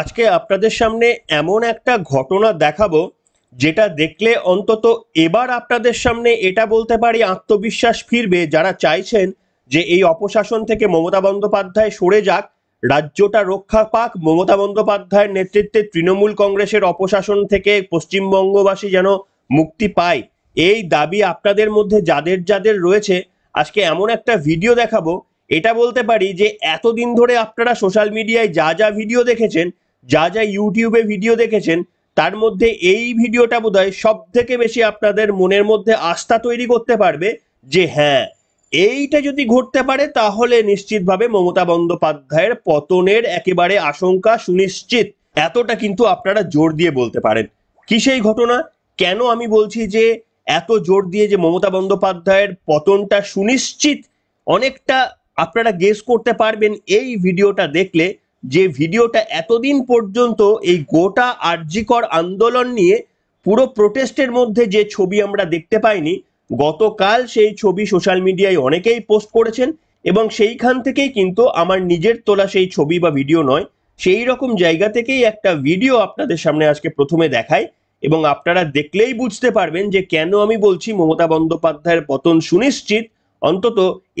আজকে আপনাদের সামনে এমন একটা ঘটনা দেখাবো যেটা দেখলে অন্তত এবার আপনাদের সামনে এটা বলতে পারি আত্মবিশ্বাস ফিরবে যারা চাইছেন যে এই অপশাসন থেকে মমতা বন্দ্যোপাধ্যায় সরে যাক রাজ্যটা রক্ষা পাক মমতা বন্দ্যোপাধ্যায়ের নেতৃত্বে তৃণমূল কংগ্রেসের অপশাসন থেকে পশ্চিমবঙ্গবাসী যেন মুক্তি পায় এই দাবি আপনাদের মধ্যে যাদের যাদের রয়েছে আজকে এমন একটা ভিডিও দেখাবো এটা বলতে পারি যে এতদিন ধরে আপনারা সোশ্যাল মিডিয়ায় যা যা ভিডিও দেখেছেন যা যা ইউটিউবে ভিডিও দেখেছেন তার মধ্যে এই ভিডিওটা বোধহয় সব থেকে বেশি আপনাদের মনের মধ্যে আস্থা তৈরি করতে পারবে যে হ্যাঁ এইটা যদি ঘটতে পারে তাহলে নিশ্চিতভাবে মমতা বন্দ্যোপাধ্যায়ের পতনের একেবারে আশঙ্কা সুনিশ্চিত এতটা কিন্তু আপনারা জোর দিয়ে বলতে পারেন কি সেই ঘটনা কেন আমি বলছি যে এত জোর দিয়ে যে মমতা বন্দ্যোপাধ্যায়ের পতনটা সুনিশ্চিত অনেকটা আপনারা গেস করতে পারবেন এই ভিডিওটা দেখলে যে ভিডিওটা এতদিন পর্যন্ত এই গোটা আর্যিকর আন্দোলন নিয়ে পুরো প্রোটেস্টের মধ্যে যে ছবি আমরা দেখতে পাইনি গতকাল সেই ছবি সোশ্যাল মিডিয়ায় অনেকেই পোস্ট করেছেন এবং সেইখান থেকেই কিন্তু আমার নিজের তোলা সেই ছবি বা ভিডিও নয় সেই রকম জায়গা থেকেই একটা ভিডিও আপনাদের সামনে আজকে প্রথমে দেখায় এবং আপনারা দেখলেই বুঝতে পারবেন যে কেন আমি বলছি মমতা বন্দ্যোপাধ্যায়ের পতন সুনিশ্চিত অন্তত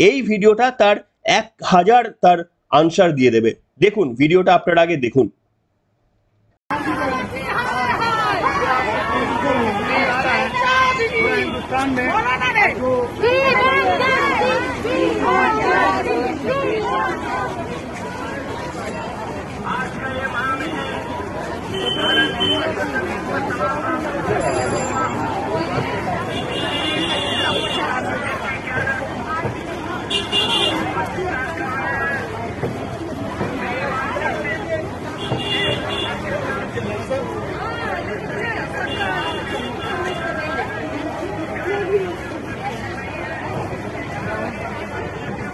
এই ভিডিওটা তার এক হাজার তার আনসার দিয়ে দেবে देखुन वीडियोটা আপলোড আগে দেখুন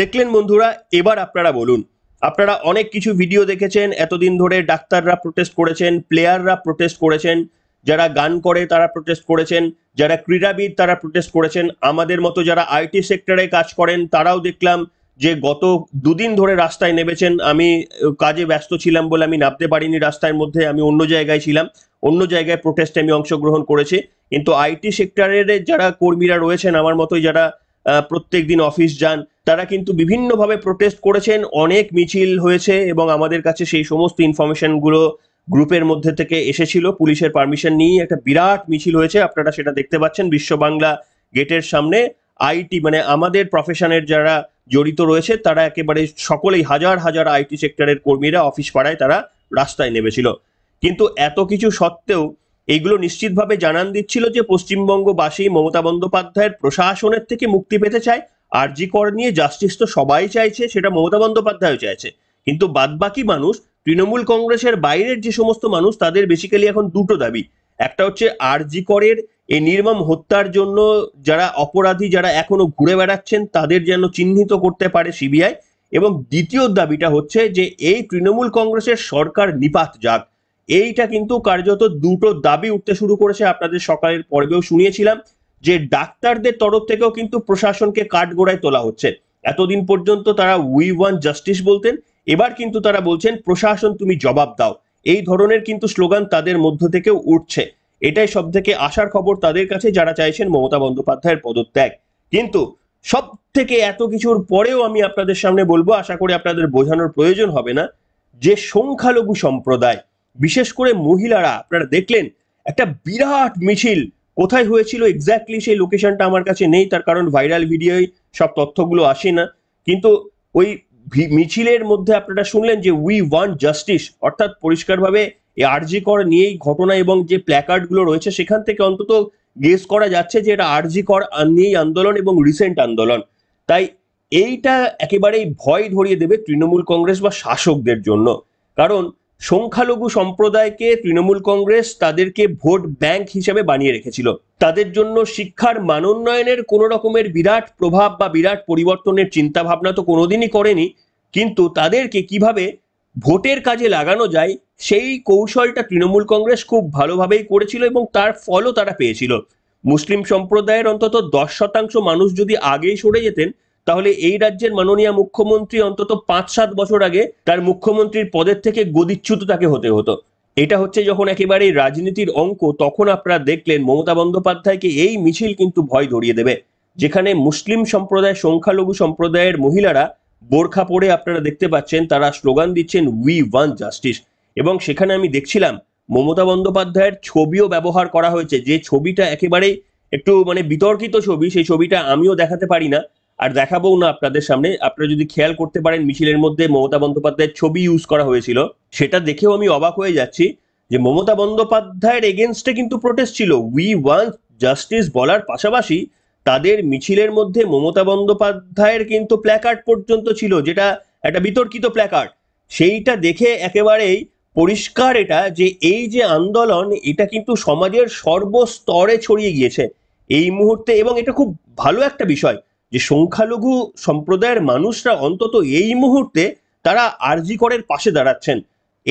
দেখলেন বন্ধুরা এবার আপনারা বলুন আপনারা অনেক কিছু ভিডিও দেখেছেন এতদিন ধরে ডাক্তাররা প্রোটেস্ট করেছেন প্লেয়াররা প্রোটেস্ট করেছেন যারা গান করে তারা প্রোটেস্ট করেছেন যারা ক্রীড়াবিদ তারা প্রোটেস্ট করেছেন আমাদের মতো যারা আইটি সেক্টরে কাজ করেন তারাও দেখলাম যে গত দুদিন ধরে রাস্তায় নেমেছেন আমি কাজে ব্যস্ত ছিলাম বলে আমি নামতে পারিনি রাস্তার মধ্যে আমি অন্য জায়গায় ছিলাম অন্য জায়গায় প্রোটেস্টে আমি অংশগ্রহণ করেছি কিন্তু আইটি সেক্টরের যারা কর্মীরা রয়েছেন আমার মতোই যারা প্রত্যেক দিন অফিস যান তারা কিন্তু বিভিন্নভাবে প্রোটেস্ট করেছেন অনেক মিছিল হয়েছে এবং আমাদের কাছে সেই সমস্ত ইনফরমেশনগুলো গ্রুপের মধ্যে থেকে এসেছিল পুলিশের পারমিশন নিয়ে একটা বিরাট মিছিল হয়েছে আপনারা সেটা দেখতে পাচ্ছেন বিশ্ব বাংলা গেটের সামনে আইটি মানে আমাদের প্রফেশনের যারা জড়িত রয়েছে তারা একেবারে সকলেই হাজার হাজার আইটি সেক্টরের কর্মীরা অফিস পাড়ায় তারা রাস্তায় নেমেছিল কিন্তু এত কিছু সত্ত্বেও এইগুলো নিশ্চিতভাবে জানান দিচ্ছিল যে পশ্চিমবঙ্গবাসী মমতা বন্দ্যোপাধ্যায়ের প্রশাসনের থেকে মুক্তি পেতে চায় আরজি কর নিয়ে জাস্টিস তো সবাই চাইছে সেটা মমতা বন্দ্যোপাধ্যায়ও চাইছে কিন্তু বাদবাকি মানুষ তৃণমূল কংগ্রেসের বাইরের যে সমস্ত মানুষ তাদের বেসিক্যালি এখন দুটো দাবি একটা হচ্ছে আরজি করের এই নির্মম হত্যার জন্য যারা অপরাধী যারা এখনো ঘুরে বেড়াচ্ছেন তাদের যেন চিহ্নিত করতে পারে সিবিআই এবং দ্বিতীয় দাবিটা হচ্ছে যে এই তৃণমূল কংগ্রেসের সরকার নিপাত যাক এইটা কিন্তু কার্যত দুটো দাবি উঠতে শুরু করেছে আপনাদের সকালের পর্বেও শুনিয়েছিলাম যে ডাক্তারদের তরফ থেকেও কিন্তু প্রশাসনকে কাঠগোড়ায় তোলা হচ্ছে এতদিন পর্যন্ত তারা উই ওয়ান জাস্টিস বলতেন এবার কিন্তু তারা বলছেন প্রশাসন তুমি জবাব দাও এই ধরনের কিন্তু স্লোগান তাদের মধ্য থেকে উঠছে এটাই সব থেকে আসার খবর তাদের কাছে যারা চাইছেন মমতা বন্দ্যোপাধ্যায়ের পদত্যাগ কিন্তু সব থেকে এত কিছুর পরেও আমি আপনাদের সামনে বলবো আশা করি আপনাদের বোঝানোর প্রয়োজন হবে না যে সংখ্যালঘু সম্প্রদায় বিশেষ করে মহিলারা আপনারা দেখলেন একটা বিরাট মিছিল কোথায় হয়েছিল এক্স্যাক্টলি সেই লোকেশনটা আমার কাছে নেই তার কারণ ভাইরাল ভিডিওয় সব তথ্যগুলো আসে না কিন্তু ওই মিছিলের মধ্যে আপনারা শুনলেন যে উই ওয়ান জাস্টিস অর্থাৎ পরিষ্কারভাবে আরজি কর নিয়েই ঘটনা এবং যে প্ল্যাকার্ডগুলো রয়েছে সেখান থেকে অন্তত গেস করা যাচ্ছে যে এটা আরজি কর নিয়েই আন্দোলন এবং রিসেন্ট আন্দোলন তাই এইটা একেবারেই ভয় ধরিয়ে দেবে তৃণমূল কংগ্রেস বা শাসকদের জন্য কারণ সংখ্যালঘু সম্প্রদায়কে তৃণমূল কংগ্রেস তাদেরকে ভোট ব্যাংক হিসেবে বানিয়ে রেখেছিল তাদের জন্য শিক্ষার মানোন্নয়নের কোনো রকমের বিরাট প্রভাব বা বিরাট পরিবর্তনের চিন্তাভাবনা তো কোনোদিনই করেনি কিন্তু তাদেরকে কিভাবে ভোটের কাজে লাগানো যায় সেই কৌশলটা তৃণমূল কংগ্রেস খুব ভালোভাবেই করেছিল এবং তার ফলও তারা পেয়েছিল মুসলিম সম্প্রদায়ের অন্তত দশ শতাংশ মানুষ যদি আগেই সরে যেতেন তাহলে এই রাজ্যের মাননীয় মুখ্যমন্ত্রী অন্তত পাঁচ সাত বছর আগে তার মুখ্যমন্ত্রীর পদের থেকে গদিচ্যুত তাকে হতে হতো এটা হচ্ছে যখন একেবারে রাজনীতির অঙ্ক তখন আপনারা দেখলেন মমতা বন্দ্যোপাধ্যায়কে এই মিছিল কিন্তু ভয় ধরিয়ে দেবে যেখানে মুসলিম সম্প্রদায় সংখ্যালঘু সম্প্রদায়ের মহিলারা বোরখা পরে আপনারা দেখতে পাচ্ছেন তারা স্লোগান দিচ্ছেন উই ওয়ান জাস্টিস এবং সেখানে আমি দেখছিলাম মমতা বন্দ্যোপাধ্যায়ের ছবিও ব্যবহার করা হয়েছে যে ছবিটা একেবারে একটু মানে বিতর্কিত ছবি সেই ছবিটা আমিও দেখাতে পারি না আর দেখাবো না আপনাদের সামনে আপনারা যদি খেয়াল করতে পারেন মিছিলের মধ্যে মমতা বন্দ্যোপাধ্যায়ের ছবি ইউজ করা হয়েছিল সেটা দেখেও আমি অবাক হয়ে যাচ্ছি যে মমতা বন্দ্যোপাধ্যায়ের এগেনস্টে কিন্তু প্রোটেস্ট ছিল উই ওয়ান্ট জাস্টিস বলার পাশাপাশি তাদের মিছিলের মধ্যে মমতা বন্দ্যোপাধ্যায়ের কিন্তু প্ল্যাকার্ড পর্যন্ত ছিল যেটা একটা বিতর্কিত প্ল্যাকার্ড সেইটা দেখে একেবারেই পরিষ্কার এটা যে এই যে আন্দোলন এটা কিন্তু সমাজের সর্বস্তরে ছড়িয়ে গিয়েছে এই মুহূর্তে এবং এটা খুব ভালো একটা বিষয় যে সংখ্যালঘু সম্প্রদায়ের মানুষরা অন্তত এই মুহূর্তে তারা আরজি করের পাশে দাঁড়াচ্ছেন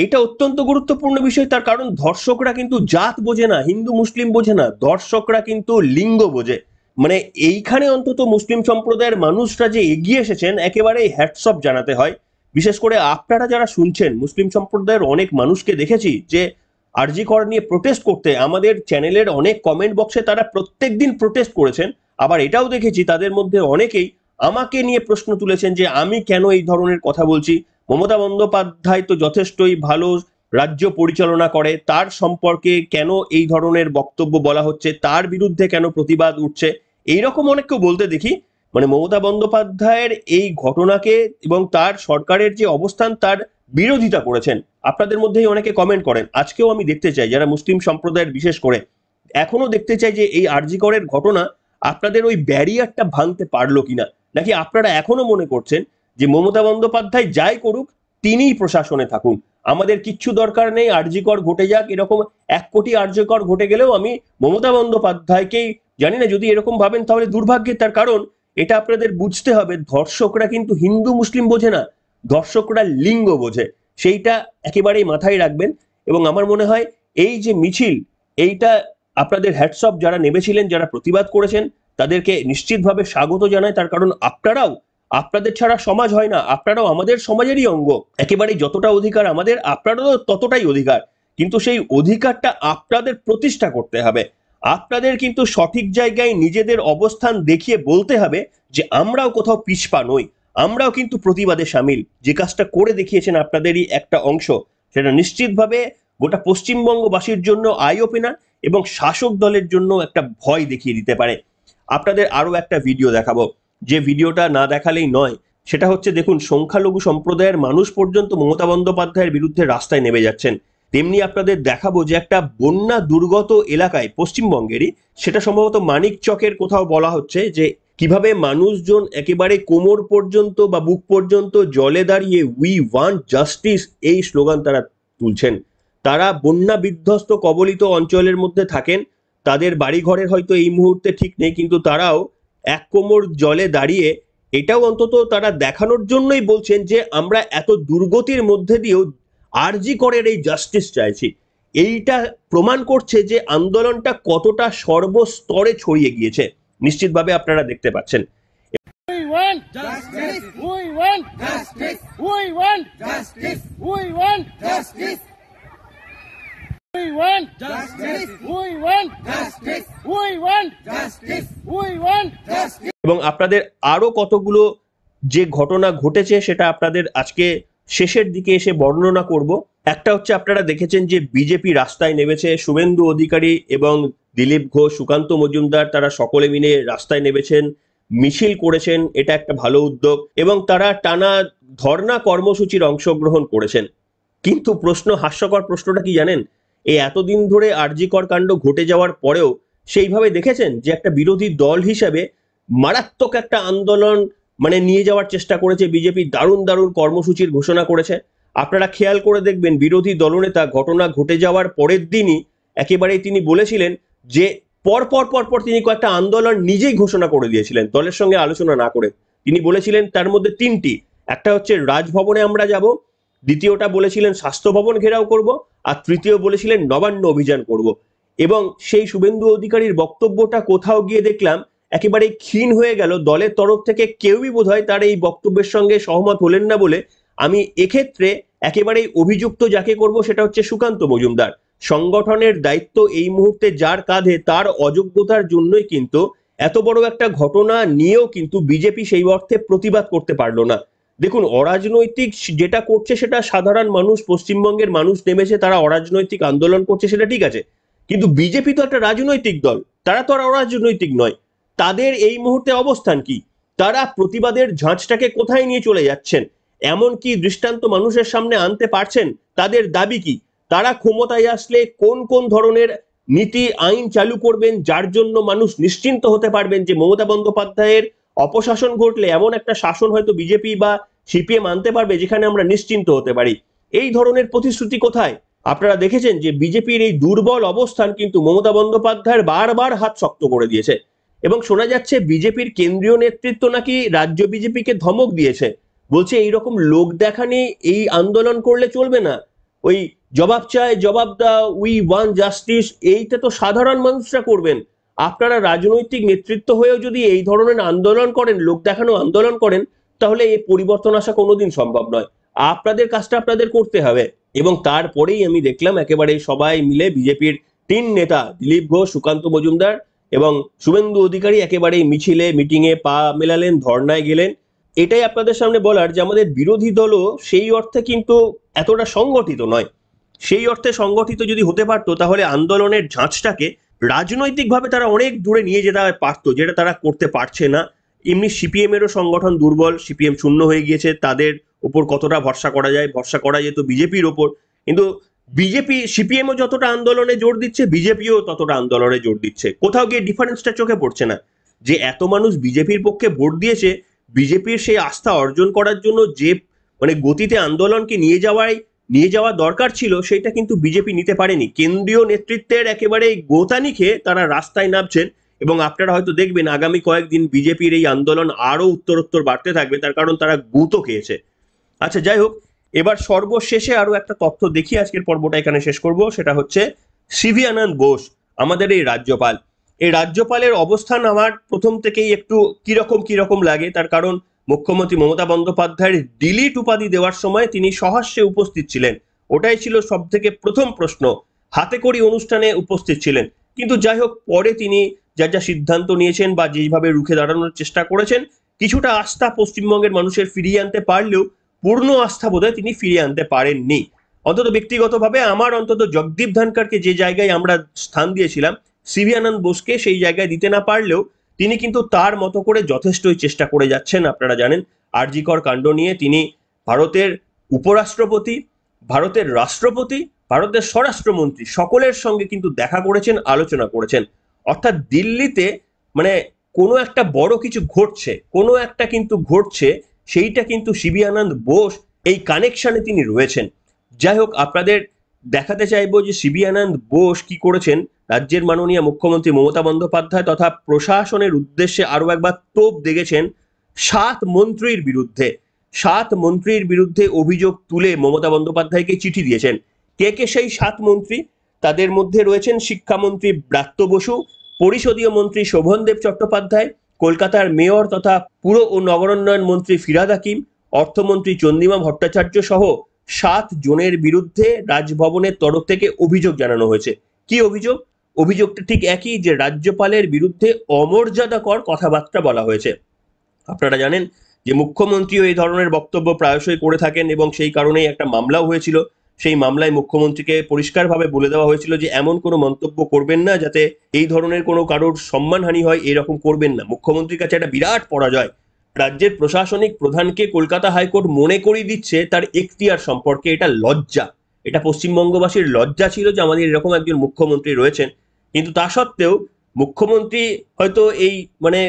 এটা অত্যন্ত গুরুত্বপূর্ণ বিষয় তার কারণ ধর্ষকরা কিন্তু জাত বোঝে না হিন্দু মুসলিম বোঝে না ধর্ষকরা কিন্তু লিঙ্গ বোঝে মানে এইখানে অন্তত মুসলিম সম্প্রদায়ের মানুষরা যে এগিয়ে এসেছেন একেবারে হ্যাটসঅপ জানাতে হয় বিশেষ করে আপনারা যারা শুনছেন মুসলিম সম্প্রদায়ের অনেক মানুষকে দেখেছি যে আরজি কর নিয়ে প্রোটেস্ট করতে আমাদের চ্যানেলের অনেক কমেন্ট বক্সে তারা প্রত্যেক দিন প্রোটেস্ট করেছেন আবার এটাও দেখেছি তাদের মধ্যে অনেকেই আমাকে নিয়ে প্রশ্ন তুলেছেন যে আমি কেন এই ধরনের কথা বলছি মমতা বন্দ্যোপাধ্যায় তো যথেষ্টই ভালো রাজ্য পরিচালনা করে তার সম্পর্কে কেন এই ধরনের বক্তব্য বলা হচ্ছে তার বিরুদ্ধে কেন প্রতিবাদ উঠছে এইরকম অনেককে বলতে দেখি মানে মমতা বন্দ্যোপাধ্যায়ের এই ঘটনাকে এবং তার সরকারের যে অবস্থান তার বিরোধিতা করেছেন আপনাদের মধ্যেই অনেকে কমেন্ট করেন আজকেও আমি দেখতে চাই যারা মুসলিম সম্প্রদায়ের বিশেষ করে এখনো দেখতে চাই যে এই আরজি করের ঘটনা আপনাদের ওই ব্যারিয়ারটা ভাঙতে পারলো কিনা নাকি আপনারা এখনো মনে করছেন যে মমতা বন্দ্যোপাধ্যায় যাই করুক তিনিই প্রশাসনে থাকুন আমাদের কিচ্ছু দরকার নেই আর্যিকর ঘটে যাক এরকম এক কোটি আর্যকর ঘটে গেলেও আমি মমতা বন্দ্যোপাধ্যায়কেই জানি না যদি এরকম ভাবেন তাহলে দুর্ভাগ্যের তার কারণ এটা আপনাদের বুঝতে হবে ধর্ষকরা কিন্তু হিন্দু মুসলিম বোঝে না ধর্ষকরা লিঙ্গ বোঝে সেইটা একেবারেই মাথায় রাখবেন এবং আমার মনে হয় এই যে মিছিল এইটা আপনাদের হ্যাটসঅপ যারা নেমেছিলেন যারা প্রতিবাদ করেছেন তাদেরকে নিশ্চিতভাবে স্বাগত জানায় তার কারণ আপনারাও আপনাদের ছাড়া সমাজ হয় না আপনারাও আমাদের সমাজেরই অঙ্গ একেবারে যতটা অধিকার আমাদের আপনারও ততটাই অধিকার কিন্তু সেই অধিকারটা আপনাদের প্রতিষ্ঠা করতে হবে আপনাদের কিন্তু সঠিক জায়গায় নিজেদের অবস্থান দেখিয়ে বলতে হবে যে আমরাও কোথাও পিছপা নই আমরাও কিন্তু প্রতিবাদে সামিল যে কাজটা করে দেখিয়েছেন আপনাদেরই একটা অংশ সেটা নিশ্চিতভাবে গোটা পশ্চিমবঙ্গবাসীর জন্য আই ওপেনার এবং শাসক দলের জন্য একটা ভয় দেখিয়ে দিতে পারে আপনাদের আরও একটা ভিডিও দেখাবো যে ভিডিওটা না দেখালেই নয় সেটা হচ্ছে দেখুন সংখ্যালঘু সম্প্রদায়ের মানুষ পর্যন্ত মমতা বন্দ্যোপাধ্যায়ের বিরুদ্ধে রাস্তায় নেমে যাচ্ছেন তেমনি আপনাদের দেখাবো যে একটা বন্যা দুর্গত এলাকায় পশ্চিমবঙ্গেরই সেটা সম্ভবত মানিক চকের কোথাও বলা হচ্ছে যে কিভাবে মানুষজন একেবারে কোমর পর্যন্ত বা বুক পর্যন্ত জলে দাঁড়িয়ে উই ওয়ান্ট জাস্টিস এই স্লোগান তারা তুলছেন তারা বন্যা বিধ্বস্ত কবলিত অঞ্চলের মধ্যে থাকেন তাদের বাড়িঘরের হয়তো এই মুহূর্তে ঠিক নেই কিন্তু তারাও এক কোমর জলে দাঁড়িয়ে এটাও অন্তত তারা দেখানোর জন্যই বলছেন যে আমরা এত দুর্গতির মধ্যে দিয়েও আরজি করের এই জাস্টিস চাইছি এইটা প্রমাণ করছে যে আন্দোলনটা কতটা সর্বস্তরে ছড়িয়ে গিয়েছে নিশ্চিতভাবে আপনারা দেখতে পাচ্ছেন We want justice. We want justice. We want justice. We want justice. We want justice. We want justice. We want justice. এবং আপনাদের আরো কতগুলো যে ঘটনা ঘটেছে সেটা আপনাদের আজকে শেষের দিকে এসে বর্ণনা করব একটা হচ্ছে আপনারা দেখেছেন যে বিজেপি রাস্তায় নেমেছে শুভেন্দু অধিকারী এবং দিলীপ ঘোষ সুকান্ত মজুমদার তারা সকলে মিলে রাস্তায় নেমেছেন মিছিল করেছেন এটা একটা ভালো উদ্যোগ এবং তারা টানা ধর্না কর্মসূচির অংশগ্রহণ করেছেন কিন্তু প্রশ্ন হাস্যকর প্রশ্নটা কি জানেন এই এতদিন ধরে আরজিকর কাণ্ড ঘটে যাওয়ার পরেও সেইভাবে দেখেছেন যে একটা বিরোধী দল হিসাবে মারাত্মক একটা আন্দোলন মানে নিয়ে যাওয়ার চেষ্টা করেছে বিজেপি দারুণ দারুণ কর্মসূচির ঘোষণা করেছে আপনারা খেয়াল করে দেখবেন বিরোধী দলনেতা ঘটনা ঘটে যাওয়ার পরের দিনই একেবারেই তিনি বলেছিলেন যে পর পর পর পর তিনি কয়েকটা আন্দোলন নিজেই ঘোষণা করে দিয়েছিলেন দলের সঙ্গে আলোচনা না করে তিনি বলেছিলেন তার মধ্যে তিনটি একটা হচ্ছে রাজভবনে আমরা যাব দ্বিতীয়টা বলেছিলেন স্বাস্থ্য ভবন ঘেরাও করব আর তৃতীয় বলেছিলেন নবান্ন অভিযান করব এবং সেই শুভেন্দু অধিকারীর বক্তব্যটা কোথাও গিয়ে দেখলাম একেবারে ক্ষীণ হয়ে গেল দলের তরফ থেকে কেউই বোধহয় তার এই বক্তব্যের সঙ্গে সহমত হলেন না বলে আমি এক্ষেত্রে একেবারেই অভিযুক্ত যাকে করব সেটা হচ্ছে সুকান্ত মজুমদার সংগঠনের দায়িত্ব এই মুহূর্তে যার কাঁধে তার অযোগ্যতার জন্যই কিন্তু এত বড় একটা ঘটনা নিয়েও কিন্তু বিজেপি সেই অর্থে প্রতিবাদ করতে পারলো না দেখুন অরাজনৈতিক যেটা করছে সেটা সাধারণ মানুষ পশ্চিমবঙ্গের মানুষ নেমেছে তারা অরাজনৈতিক আন্দোলন করছে সেটা ঠিক আছে কিন্তু বিজেপি তো একটা রাজনৈতিক দল তারা তো আর অরাজনৈতিক নয় তাদের এই মুহূর্তে অবস্থান কি তারা প্রতিবাদের ঝাঁচটাকে কোথায় নিয়ে চলে যাচ্ছেন এমন কি দৃষ্টান্ত মানুষের সামনে আনতে পারছেন তাদের দাবি কি তারা ক্ষমতায় আসলে কোন কোন ধরনের নীতি আইন চালু করবেন যার জন্য মানুষ নিশ্চিন্ত হতে পারবেন যে মমতা বন্দ্যোপাধ্যায়ের অপশাসন ঘটলে এমন একটা শাসন হয়তো বিজেপি বা সিপিএম আনতে পারবে যেখানে আমরা নিশ্চিন্ত হতে পারি এই ধরনের প্রতিশ্রুতি কোথায় আপনারা দেখেছেন যে বিজেপির এই দুর্বল অবস্থান কিন্তু মমতা বন্দ্যোপাধ্যায়ের বারবার হাত শক্ত করে দিয়েছে এবং শোনা যাচ্ছে বিজেপির কেন্দ্রীয় নেতৃত্ব নাকি রাজ্য বিজেপিকে ধমক দিয়েছে বলছে এইরকম লোক দেখানি এই আন্দোলন করলে চলবে না ওই জবাব চায় জবাব দা উই ওয়ান জাস্টিস এইটা তো সাধারণ মানুষরা করবেন আপনারা রাজনৈতিক নেতৃত্ব হয়েও যদি এই ধরনের আন্দোলন করেন লোক দেখানো আন্দোলন করেন তাহলে এই পরিবর্তন আসা কোনোদিন সম্ভব নয় আপনাদের কাজটা আপনাদের করতে হবে এবং তারপরেই আমি দেখলাম একেবারে সবাই মিলে বিজেপির তিন নেতা দিলীপ ঘোষ সুকান্ত মজুমদার এবং শুভেন্দু অধিকারী একেবারে মিছিলে মিটিংয়ে পা মেলালেন ধর্নায় গেলেন এটাই আপনাদের সামনে বলার যে আমাদের বিরোধী দলও সেই অর্থে কিন্তু এতটা সংগঠিত নয় সেই অর্থে সংগঠিত যদি হতে পারতো তাহলে আন্দোলনের ঝাঁচটাকে রাজনৈতিকভাবে তারা অনেক দূরে নিয়ে যেতে পারতো যেটা তারা করতে পারছে না এমনি সিপিএমেরও সংগঠন দুর্বল সিপিএম শূন্য হয়ে গিয়েছে তাদের ওপর কতটা ভরসা করা যায় ভরসা করা যেত বিজেপির ওপর কিন্তু বিজেপি সিপিএমও যতটা আন্দোলনে জোর দিচ্ছে বিজেপিও ততটা আন্দোলনে জোর দিচ্ছে কোথাও গিয়ে ডিফারেন্সটা চোখে পড়ছে না যে এত মানুষ বিজেপির পক্ষে ভোট দিয়েছে বিজেপির সেই আস্থা অর্জন করার জন্য যে মানে গতিতে আন্দোলনকে নিয়ে যাওয়াই নিয়ে যাওয়া দরকার ছিল সেটা কিন্তু বিজেপি নিতে পারেনি কেন্দ্রীয় নেতৃত্বের একেবারে গোতানি খেয়ে তারা রাস্তায় নামছেন এবং আপনারা হয়তো দেখবেন আগামী কয়েকদিন বিজেপির এই আন্দোলন আরও উত্তরোত্তর বাড়তে থাকবে তার কারণ তারা গুঁতো খেয়েছে আচ্ছা যাই হোক এবার সর্বশেষে আরও একটা তথ্য দেখি আজকের পর্বটা এখানে শেষ করব সেটা হচ্ছে সিভি আনন্দ বোস আমাদের এই রাজ্যপাল এই রাজ্যপালের অবস্থান আমার প্রথম থেকেই একটু কিরকম কিরকম লাগে তার কারণ মুখ্যমন্ত্রী মমতা বন্দ্যোপাধ্যায়ের ডিলিট উপাধি দেওয়ার সময় তিনি সহস্যে উপস্থিত ছিলেন ওটাই ছিল সব থেকে প্রথম প্রশ্ন হাতে করি অনুষ্ঠানে উপস্থিত ছিলেন কিন্তু যাই হোক পরে তিনি যা যা সিদ্ধান্ত নিয়েছেন বা যেভাবে রুখে দাঁড়ানোর চেষ্টা করেছেন কিছুটা আস্থা পশ্চিমবঙ্গের মানুষের ফিরিয়ে আনতে পারলেও পূর্ণ আস্থা বোধ তিনি ফিরিয়ে আনতে পারেননি অন্তত ব্যক্তিগতভাবে আমার অন্তত জগদীপ ধানকারকে যে জায়গায় আমরা স্থান দিয়েছিলাম সিভিয়ানন্দ বোসকে সেই জায়গায় দিতে না পারলেও তিনি কিন্তু তার মতো করে যথেষ্টই চেষ্টা করে যাচ্ছেন আপনারা জানেন আরজিকর কাণ্ড নিয়ে তিনি ভারতের উপরাষ্ট্রপতি ভারতের রাষ্ট্রপতি ভারতের স্বরাষ্ট্রমন্ত্রী সকলের সঙ্গে কিন্তু দেখা করেছেন আলোচনা করেছেন অর্থাৎ দিল্লিতে মানে কোনো একটা বড় কিছু ঘটছে কোনো একটা কিন্তু ঘটছে সেইটা কিন্তু শিবি আনন্দ বোস এই কানেকশানে তিনি রয়েছেন যাই হোক আপনাদের দেখাতে চাইবো যে শিবি আনন্দ বোস কি করেছেন রাজ্যের মাননীয় মুখ্যমন্ত্রী মমতা বন্দ্যোপাধ্যায় তথা প্রশাসনের উদ্দেশ্যে আরো একবার তোপ দেখেছেন সাত মন্ত্রীর বিরুদ্ধে সাত মন্ত্রীর বিরুদ্ধে অভিযোগ তুলে মমতা বন্দ্যোপাধ্যায়কে চিঠি দিয়েছেন কে কে সেই সাত মন্ত্রী তাদের মধ্যে রয়েছেন শিক্ষামন্ত্রী ব্রাত্য বসু পরিষদীয় মন্ত্রী শোভনদেব চট্টোপাধ্যায় কলকাতার মেয়র তথা পুর ও নগরোন্নয়ন মন্ত্রী ফিরাদ হাকিম অর্থমন্ত্রী চন্দিমা ভট্টাচার্য সহ সাত জনের বিরুদ্ধে রাজভবনের তরফ থেকে অভিযোগ জানানো হয়েছে কি অভিযোগ অভিযোগটা ঠিক একই যে রাজ্যপালের বিরুদ্ধে অমর্যাদাকর কথাবার্তা বলা হয়েছে আপনারা জানেন যে মুখ্যমন্ত্রীও এই ধরনের বক্তব্য প্রায়শই করে থাকেন এবং সেই কারণেই একটা মামলাও হয়েছিল সেই মামলায় মুখ্যমন্ত্রীকে পরিষ্কারভাবে বলে দেওয়া হয়েছিল যে এমন কোনো মন্তব্য করবেন না যাতে এই ধরনের কোনো কারোর সম্মানহানি হয় এরকম করবেন না মুখ্যমন্ত্রীর কাছে একটা বিরাট পরাজয় রাজ্যের প্রশাসনিক প্রধানকে কলকাতা হাইকোর্ট মনে করিয়ে দিচ্ছে তার এখতিয়ার সম্পর্কে এটা লজ্জা এটা পশ্চিমবঙ্গবাসীর লজ্জা ছিল যে আমাদের এরকম একজন মুখ্যমন্ত্রী রয়েছেন কিন্তু তা সত্ত্বেও মুখ্যমন্ত্রী হয়তো এই মানে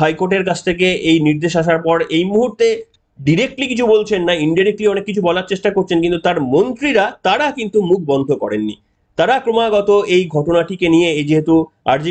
হাইকোর্টের কাছ থেকে এই নির্দেশ আসার পর এই মুহূর্তে ডিরেক্টলি কিছু বলছেন না ইনডিরেক্টলি অনেক কিছু বলার চেষ্টা করছেন কিন্তু তার মন্ত্রীরা তারা কিন্তু মুখ বন্ধ করেননি তারা ক্রমাগত এই ঘটনাটিকে নিয়ে এই যেহেতু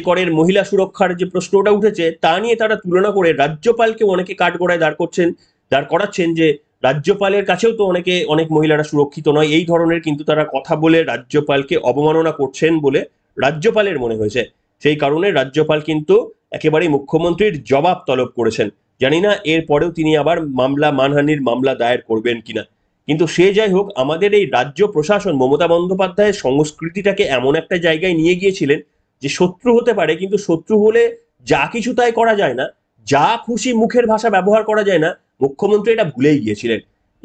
করের মহিলা সুরক্ষার যে প্রশ্নটা উঠেছে তা নিয়ে তারা তুলনা করে রাজ্যপালকে অনেকে কাঠগোড়ায় দাঁড় করছেন দাঁড় করাচ্ছেন যে রাজ্যপালের কাছেও তো অনেকে অনেক মহিলারা সুরক্ষিত নয় এই ধরনের কিন্তু তারা কথা বলে রাজ্যপালকে অবমাননা করছেন বলে রাজ্যপালের মনে হয়েছে সেই কারণে রাজ্যপাল কিন্তু একেবারেই মুখ্যমন্ত্রীর জবাব তলব করেছেন জানি না এরপরেও তিনি আবার মামলা মানহানির মামলা দায়ের করবেন কিনা কিন্তু সে যাই হোক আমাদের এই রাজ্য প্রশাসন মমতা বন্দ্যোপাধ্যায়ের সংস্কৃতিটাকে এমন একটা জায়গায় নিয়ে গিয়েছিলেন যে শত্রু হতে পারে কিন্তু শত্রু হলে যা কিছু তাই করা যায় না যা খুশি মুখের ভাষা ব্যবহার করা যায় না মুখ্যমন্ত্রী এটা ভুলেই গিয়েছিলেন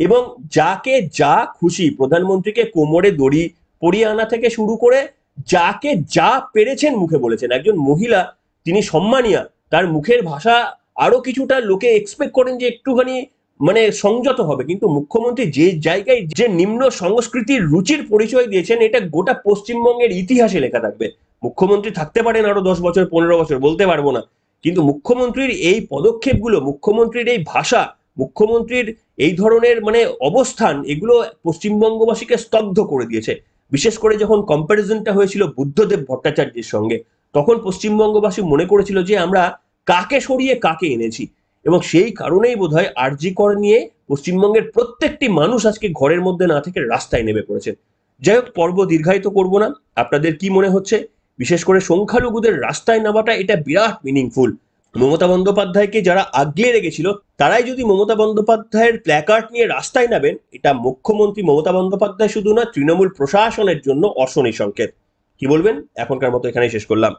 এবং যাকে যা খুশি প্রধানমন্ত্রীকে কোমরে দড়ি পরিয়ে আনা থেকে শুরু করে যাকে যা পেরেছেন মুখে বলেছেন একজন মহিলা তিনি সম্মানিয়া তার মুখের ভাষা আরো কিছুটা লোকে এক্সপেক্ট করেন যে একটুখানি মানে সংযত হবে কিন্তু মুখ্যমন্ত্রী যে জায়গায় যে নিম্ন সংস্কৃতির রুচির পরিচয় দিয়েছেন এটা গোটা পশ্চিমবঙ্গের ইতিহাসে লেখা থাকবে মুখ্যমন্ত্রী থাকতে পারেন আরো দশ বছর পনেরো বছর বলতে পারবো না কিন্তু মুখ্যমন্ত্রীর এই পদক্ষেপগুলো মুখ্যমন্ত্রীর এই ভাষা মুখ্যমন্ত্রীর এই ধরনের মানে অবস্থান এগুলো পশ্চিমবঙ্গবাসীকে স্তব্ধ করে দিয়েছে বিশেষ করে যখন কম্প্যারিজনটা হয়েছিল বুদ্ধদেব ভট্টাচার্যের সঙ্গে তখন পশ্চিমবঙ্গবাসী মনে করেছিল যে আমরা কাকে সরিয়ে কাকে এনেছি এবং সেই কারণেই বোধহয় আরজি কর নিয়ে পশ্চিমবঙ্গের প্রত্যেকটি মানুষ আজকে ঘরের মধ্যে না থেকে রাস্তায় নেমে পড়েছেন যাই হোক পর্ব দীর্ঘায়িত করব না আপনাদের কি মনে হচ্ছে বিশেষ করে সংখ্যালঘুদের রাস্তায় নামাটা এটা বিরাট মিনিংফুল মমতা বন্দ্যোপাধ্যায়কে যারা আগলে রেখেছিল তারাই যদি মমতা বন্দ্যোপাধ্যায়ের প্ল্যাকার্ড নিয়ে রাস্তায় নামেন এটা মুখ্যমন্ত্রী মমতা বন্দ্যোপাধ্যায় শুধু না তৃণমূল প্রশাসনের জন্য অশনি সংকেত কি বলবেন এখনকার মতো এখানেই শেষ করলাম